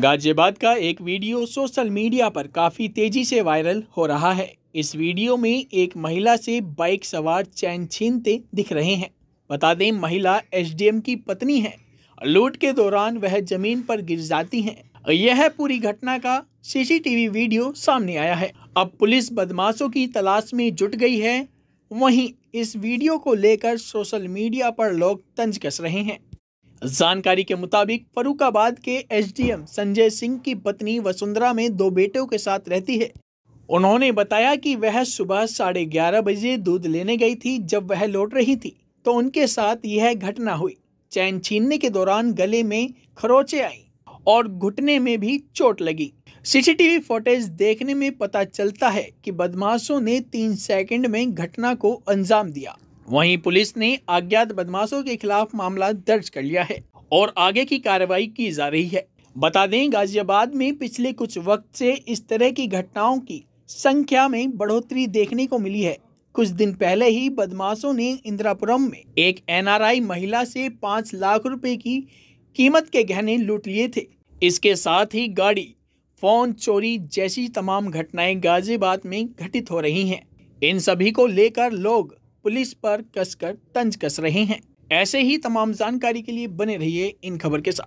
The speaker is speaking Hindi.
गाजियाबाद का एक वीडियो सोशल मीडिया पर काफ़ी तेज़ी से वायरल हो रहा है इस वीडियो में एक महिला से बाइक सवार चैन छीनते दिख रहे हैं बता दें महिला एसडीएम की पत्नी है लूट के दौरान वह जमीन पर गिर जाती हैं यह पूरी घटना का सीसीटीवी वीडियो सामने आया है अब पुलिस बदमाशों की तलाश में जुट गई है वहीं इस वीडियो को लेकर सोशल मीडिया पर लोग तंज कस रहे हैं जानकारी के मुताबिक फरुखाबाद के एसडीएम संजय सिंह की पत्नी वसुंधरा में दो बेटों के साथ रहती है उन्होंने बताया कि वह सुबह साढ़े ग्यारह बजे दूध लेने गई थी जब वह लौट रही थी तो उनके साथ यह घटना हुई चैन छीनने के दौरान गले में खरोचे आई और घुटने में भी चोट लगी सीसीटीवी फुटेज देखने में पता चलता है कि बदमाशों ने तीन सेकंड में घटना को अंजाम दिया वहीं पुलिस ने अज्ञात बदमाशों के खिलाफ मामला दर्ज कर लिया है और आगे की कार्रवाई की जा रही है बता दें गाजियाबाद में पिछले कुछ वक्त से इस तरह की घटनाओं की संख्या में बढ़ोतरी देखने को मिली है कुछ दिन पहले ही बदमाशों ने इंदिरापुरम में एक एनआरआई महिला से पाँच लाख रुपए की कीमत के गहने लूट लिए थे इसके साथ ही गाड़ी फोन चोरी जैसी तमाम घटनाएं गाजियाबाद में घटित हो रही हैं इन सभी को लेकर लोग पुलिस पर कसकर तंज कस रहे हैं ऐसे ही तमाम जानकारी के लिए बने रहिए इन खबर के साथ